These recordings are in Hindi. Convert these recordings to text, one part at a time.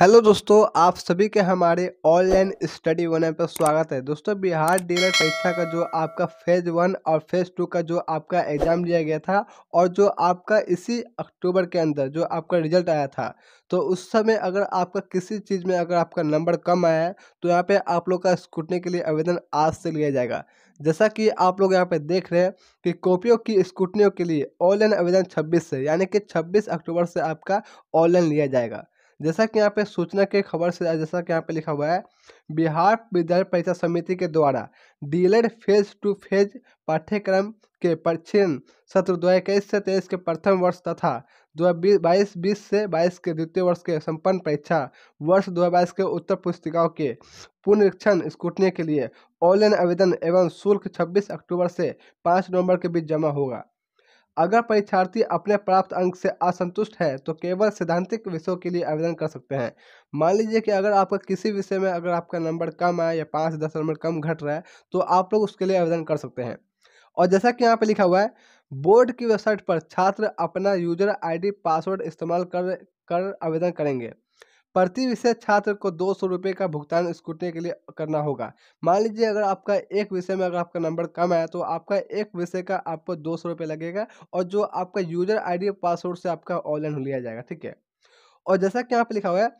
हेलो दोस्तों आप सभी के हमारे ऑनलाइन स्टडी वन पर स्वागत है दोस्तों बिहार डीलर परीक्षा का जो आपका फेज वन और फेज टू का जो आपका एग्ज़ाम लिया गया था और जो आपका इसी अक्टूबर के अंदर जो आपका रिजल्ट आया था तो उस समय अगर आपका किसी चीज़ में अगर आपका नंबर कम आया है तो यहाँ पे आप लोग का स्कूटनी के लिए आवेदन आज से लिया जाएगा जैसा कि आप लोग यहाँ पे देख रहे हैं कि कॉपियों की स्कूटनियों के लिए ऑनलाइन आवेदन 26 से यानी कि 26 अक्टूबर से आपका ऑनलाइन लिया जाएगा जैसा कि यहाँ पे सूचना के खबर से जैसा कि यहाँ पे लिखा हुआ है बिहार विद्यालय परीक्षा समिति के द्वारा डीएलएड फेज टू फेज पाठ्यक्रम के परीक्षण सत्र दो इक्कीस से तेईस के प्रथम वर्ष तथा दो बाईस बीस से बाईस के द्वितीय वर्ष के संपन्न परीक्षा वर्ष दो हज़ार बाईस के उत्तर पुस्तिकाओं के पुनरीक्षण स्कूटने के लिए ऑनलाइन आवेदन एवं शुल्क छब्बीस अक्टूबर से पाँच नवंबर के बीच जमा होगा अगर परीक्षार्थी अपने प्राप्त अंक से असंतुष्ट है तो केवल सैद्धांतिक विषयों के लिए आवेदन कर सकते हैं मान लीजिए कि अगर आपका किसी विषय में अगर आपका नंबर कम है या पाँच दस नंबर कम घट रहा है तो आप लोग उसके लिए आवेदन कर सकते हैं और जैसा कि यहाँ पर लिखा हुआ है बोर्ड की वेबसाइट पर छात्र अपना यूजर आईडी पासवर्ड इस्तेमाल कर कर आवेदन करेंगे प्रति विषय छात्र को दो सौ रुपये का भुगतान स्कूटने के लिए करना होगा मान लीजिए अगर आपका एक विषय में अगर आपका नंबर कम आया तो आपका एक विषय का आपको दो सौ रुपये लगेगा और जो आपका यूजर आईडी डी पासवर्ड से आपका ऑनलाइन लिया जाएगा ठीक है और जैसा कि यहाँ पर लिखा हुआ है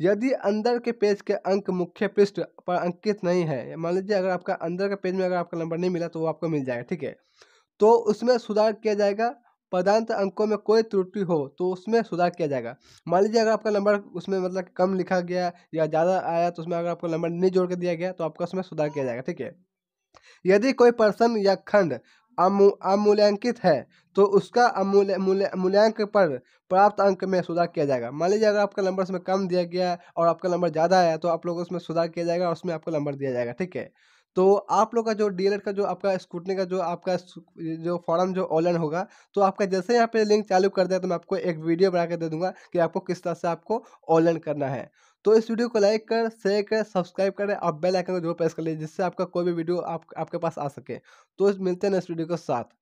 यदि अंदर के पेज के अंक मुख्य पृष्ठ पर अंकित नहीं है मान लीजिए अगर आपका अंदर के पेज में अगर आपका नंबर नहीं मिला तो वो आपको मिल जाएगा ठीक है तो उसमें सुधार किया जाएगा पदांत अंकों में कोई त्रुटि हो तो उसमें सुधार किया जाएगा मान लीजिए अगर आपका नंबर उसमें मतलब कम लिखा गया या ज़्यादा आया तो उसमें अगर आपका नंबर नहीं जोड़ के दिया गया तो आपका उसमें सुधार किया जाएगा ठीक है यदि कोई पर्सन या खंड अमूल्यांकित है तो उसका मूल्यांक पर प्राप्त अंक में सुधार किया जाएगा मान लीजिए अगर आपका नंबर उसमें कम दिया गया और आपका नंबर ज़्यादा आया तो आप लोग उसमें सुधार किया जाएगा और उसमें आपका नंबर दिया जाएगा ठीक है तो आप लोग का जो डी का जो आपका स्कूटनी का जो आपका जो फॉर्म जो ऑनलाइन होगा तो आपका जैसे यहाँ पे लिंक चालू कर दिया तो मैं आपको एक वीडियो बना के दे दूंगा कि आपको किस तरह से आपको ऑनलाइन करना है तो इस वीडियो को लाइक कर शेयर कर सब्सक्राइब करें और बेल आइकन को जरूर प्रेस कर लीजिए जिससे आपका कोई भी वीडियो आप, आपके पास आ सके तो मिलते हैं नेक्स्ट वीडियो के साथ